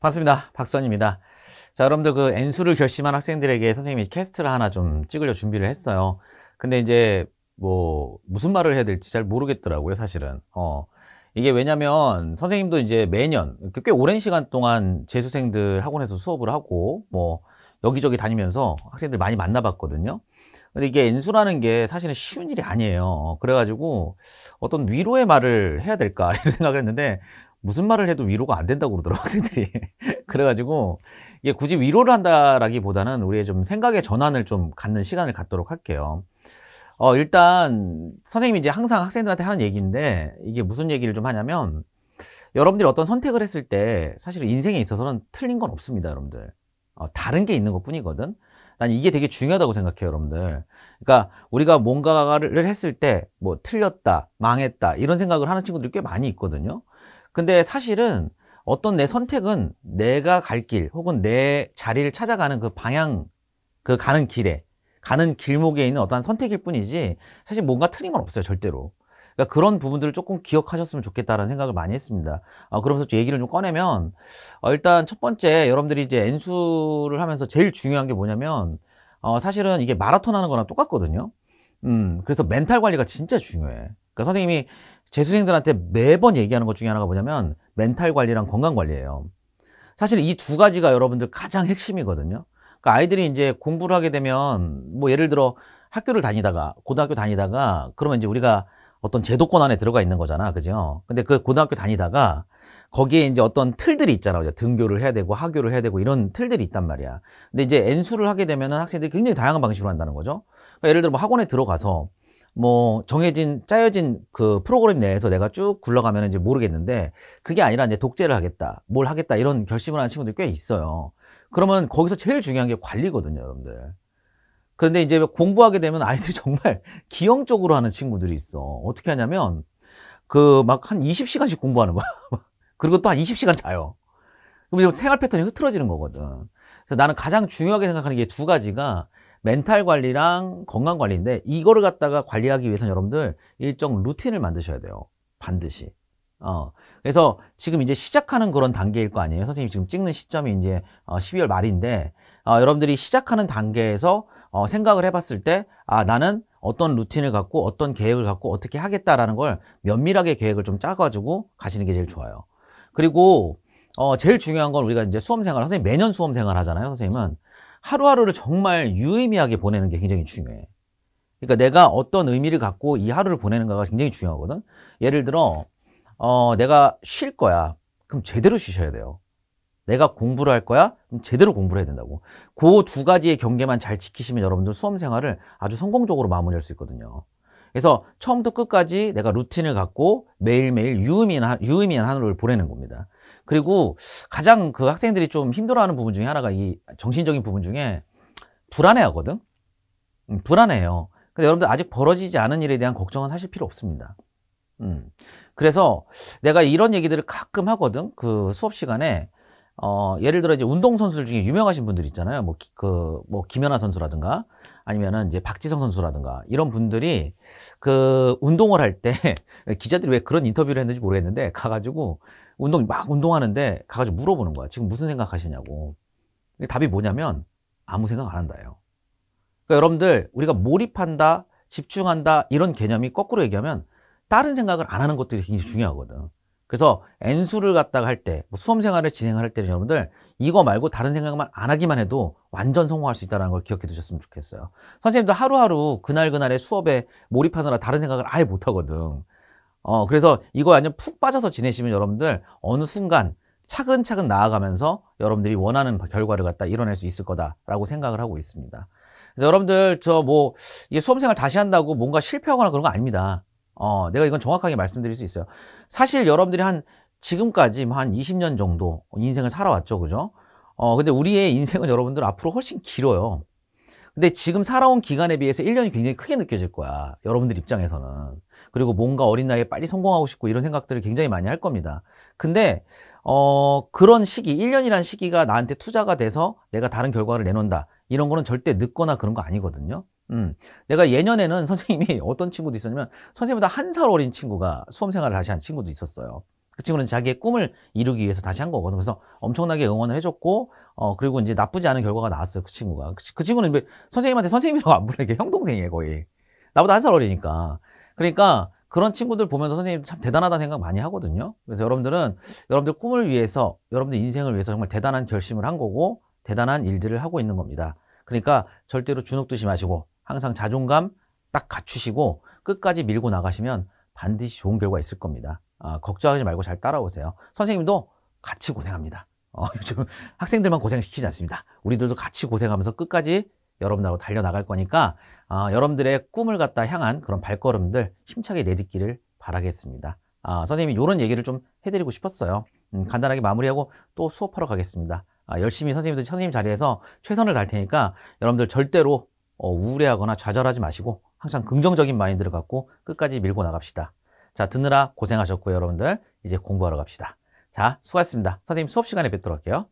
반갑습니다. 박선입니다. 자, 여러분들 그 N수를 결심한 학생들에게 선생님이 캐스트를 하나 좀 찍으려 준비를 했어요. 근데 이제 뭐 무슨 말을 해야 될지 잘 모르겠더라고요, 사실은. 어. 이게 왜냐면 선생님도 이제 매년 꽤 오랜 시간 동안 재수생들 학원에서 수업을 하고 뭐 여기저기 다니면서 학생들 많이 만나봤거든요. 근데 이게 인수라는 게 사실은 쉬운 일이 아니에요. 그래가지고 어떤 위로의 말을 해야 될까 이런 생각을 했는데 무슨 말을 해도 위로가 안 된다고 그러더라고 학생들이 그래가지고 이게 굳이 위로를 한다라기보다는 우리의 좀 생각의 전환을 좀 갖는 시간을 갖도록 할게요 어 일단 선생님이 이제 항상 학생들한테 하는 얘기인데 이게 무슨 얘기를 좀 하냐면 여러분들이 어떤 선택을 했을 때 사실 인생에 있어서는 틀린 건 없습니다 여러분들 어, 다른 게 있는 것 뿐이거든 난 이게 되게 중요하다고 생각해요 여러분들 그러니까 우리가 뭔가를 했을 때 뭐 틀렸다 망했다 이런 생각을 하는 친구들이 꽤 많이 있거든요 근데 사실은 어떤 내 선택은 내가 갈 길 혹은 내 자리를 찾아가는 그 방향 그 가는 길에 가는 길목에 있는 어떠한 선택일 뿐이지 사실 뭔가 틀린 건 없어요 절대로 그러니까 그런 부분들을 조금 기억하셨으면 좋겠다라는 생각을 많이 했습니다 아, 그러면서 얘기를 좀 꺼내면 어, 일단 첫 번째 여러분들이 이제 엔수를 하면서 제일 중요한 게 뭐냐면 어, 사실은 이게 마라톤 하는 거랑 똑같거든요 음, 그래서 멘탈 관리가 진짜 중요해 그러니까 선생님이 재수생들한테 매번 얘기하는 것 중에 하나가 뭐냐면 멘탈 관리랑 건강 관리예요. 사실 이 두 가지가 여러분들 가장 핵심이거든요. 그러니까 아이들이 이제 공부를 하게 되면 뭐 예를 들어 학교를 다니다가 고등학교 다니다가 그러면 이제 우리가 어떤 제도권 안에 들어가 있는 거잖아. 그죠? 근데 그 고등학교 다니다가 거기에 이제 어떤 틀들이 있잖아. 요 등교를 해야 되고 학교를 해야 되고 이런 틀들이 있단 말이야. 근데 이제 N수를 하게 되면 학생들이 굉장히 다양한 방식으로 한다는 거죠. 그러니까 예를 들어 뭐 학원에 들어가서 뭐 정해진 짜여진 그 프로그램 내에서 내가 쭉 굴러가면 이제 모르겠는데 그게 아니라 이제 독재를 하겠다 뭘 하겠다 이런 결심을 하는 친구들 꽤 있어요 그러면 거기서 제일 중요한 게 관리거든요 여러분들 그런데 이제 공부하게 되면 아이들이 정말 기형적으로 하는 친구들이 있어 어떻게 하냐면 그 막 한 20시간씩 공부하는 거야 그리고 또 한 20시간 자요 그럼 생활 패턴이 흐트러지는 거거든 그래서 나는 가장 중요하게 생각하는 게 두 가지가 멘탈 관리랑 건강 관리인데 이거를 갖다가 관리하기 위해서는 여러분들 일정 루틴을 만드셔야 돼요. 반드시. 어. 그래서 지금 이제 시작하는 그런 단계일 거 아니에요. 선생님 지금 찍는 시점이 이제 어, 12월 말인데 어, 여러분들이 시작하는 단계에서 어, 생각을 해봤을 때 아 나는 어떤 루틴을 갖고 어떤 계획을 갖고 어떻게 하겠다라는 걸 면밀하게 계획을 좀 짜가지고 가시는 게 제일 좋아요. 그리고 어, 제일 중요한 건 우리가 이제 수험생활, 선생님 매년 수험생활 하잖아요, 선생님은. 하루하루를 정말 유의미하게 보내는 게 굉장히 중요해. 그러니까 내가 어떤 의미를 갖고 이 하루를 보내는가가 굉장히 중요하거든. 예를 들어, 어, 내가 쉴 거야. 그럼 제대로 쉬셔야 돼요. 내가 공부를 할 거야? 그럼 제대로 공부를 해야 된다고. 그 두 가지의 경계만 잘 지키시면 여러분들 수험 생활을 아주 성공적으로 마무리할 수 있거든요. 그래서 처음부터 끝까지 내가 루틴을 갖고 매일매일 유의미한, 유의미한 하루를 보내는 겁니다. 그리고 가장 그 학생들이 좀 힘들어하는 부분 중에 하나가 이 정신적인 부분 중에 불안해하거든. 음, 불안해요. 근데 여러분들 아직 벌어지지 않은 일에 대한 걱정은 하실 필요 없습니다. 음. 그래서 내가 이런 얘기들을 가끔 하거든. 그 수업 시간에 어, 예를 들어 이제 운동선수 중에 유명하신 분들 있잖아요. 뭐, 기, 그, 뭐, 김연아 선수라든가 아니면은 이제 박지성 선수라든가 이런 분들이 그 운동을 할 때 기자들이 왜 그런 인터뷰를 했는지 모르겠는데 가가지고 운동 막 운동하는데 가가지고 물어보는 거야. 지금 무슨 생각하시냐고. 답이 뭐냐면 아무 생각 안 한다예요. 그러니까 여러분들 우리가 몰입한다, 집중한다 이런 개념이 거꾸로 얘기하면 다른 생각을 안 하는 것들이 굉장히 중요하거든. 그래서 N수를 갖다가 할 때, 뭐 수험 생활을 진행할 때는 여러분들 이거 말고 다른 생각만 안 하기만 해도 완전 성공할 수 있다는 걸 기억해 두셨으면 좋겠어요. 선생님도 하루하루 그날그날의 수업에 몰입하느라 다른 생각을 아예 못 하거든. 어, 그래서 이거 완전 푹 빠져서 지내시면 여러분들 어느 순간 차근차근 나아가면서 여러분들이 원하는 결과를 갖다 이뤄낼 수 있을 거다라고 생각을 하고 있습니다. 그래서 여러분들 저 뭐 이게 수험생활 다시 한다고 뭔가 실패하거나 그런 거 아닙니다. 어, 내가 이건 정확하게 말씀드릴 수 있어요. 사실 여러분들이 한 지금까지 뭐 한 20년 정도 인생을 살아왔죠. 그죠? 어, 근데 우리의 인생은 여러분들 앞으로 훨씬 길어요. 근데 지금 살아온 기간에 비해서 1년이 굉장히 크게 느껴질 거야. 여러분들 입장에서는. 그리고 뭔가 어린 나이에 빨리 성공하고 싶고 이런 생각들을 굉장히 많이 할 겁니다. 근데 어, 그런 시기, 1년이란 시기가 나한테 투자가 돼서 내가 다른 결과를 내놓는다. 이런 거는 절대 늦거나 그런 거 아니거든요. 음, 내가 예년에는 선생님이 어떤 친구도 있었냐면 선생님보다 한 살 어린 친구가 수험생활을 다시 한 친구도 있었어요. 그 친구는 자기의 꿈을 이루기 위해서 다시 한 거거든. 그래서 엄청나게 응원을 해줬고, 어, 그리고 이제 나쁘지 않은 결과가 나왔어요. 그 친구가. 그, 그 친구는 선생님한테 선생님이라고 안 부르는 게 형동생이에요, 거의. 나보다 한 살 어리니까. 그러니까 그런 친구들 보면서 선생님참 대단하다는 생각 많이 하거든요. 그래서 여러분들은 여러분들 꿈을 위해서, 여러분들 인생을 위해서 정말 대단한 결심을 한 거고, 대단한 일들을 하고 있는 겁니다. 그러니까 절대로 주눅드시 마시고, 항상 자존감 딱 갖추시고, 끝까지 밀고 나가시면 반드시 좋은 결과 있을 겁니다. 어, 걱정하지 말고 잘 따라오세요. 선생님도 같이 고생합니다. 어, 요즘 학생들만 고생시키지 않습니다. 우리들도 같이 고생하면서 끝까지 여러분하고 달려나갈 거니까 어, 여러분들의 꿈을 갖다 향한 그런 발걸음들 힘차게 내딛기를 바라겠습니다. 아, 선생님이 이런 얘기를 좀 해드리고 싶었어요. 음, 간단하게 마무리하고 또 수업하러 가겠습니다. 아, 열심히 선생님들 선생님 자리에서 최선을 다할 테니까 여러분들 절대로 어, 우울해하거나 좌절하지 마시고 항상 긍정적인 마인드를 갖고 끝까지 밀고 나갑시다. 자, 듣느라 고생하셨고요, 여러분들. 이제 공부하러 갑시다. 자, 수고하셨습니다. 선생님 수업 시간에 뵙도록 할게요.